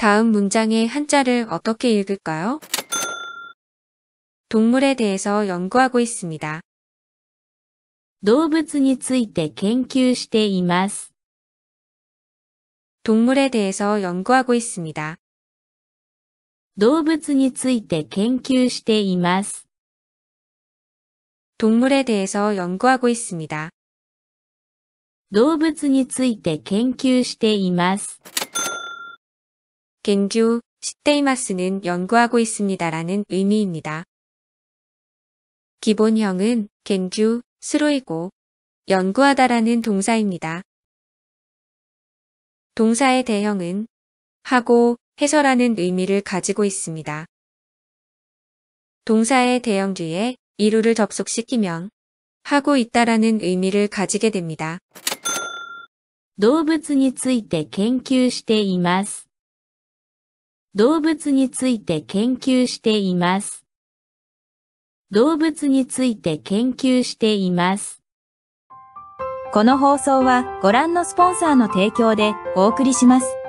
다음 문장의 한자를 어떻게 읽을까요? 동물에 대해서 연구하고 있습니다. 動物について研究しています. 동물에 대해서 연구하고 있습니다. 動物について研究しています. 동물에 대해서 연구하고 있습니다. 動物について研究しています. 겐규, 시테이마스는 연구하고 있습니다라는 의미입니다. 기본형은 겐주 스로이고 연구하다라는 동사입니다. 동사의 대형은 하고, 해서라는 의미를 가지고 있습니다. 동사의 대형 뒤에 이루를 접속시키면 하고 있다라는 의미를 가지게 됩니다. 動物について研究しています。動物について研究しています。動物について研究しています。この放送はご覧のスポンサーの提供でお送りします。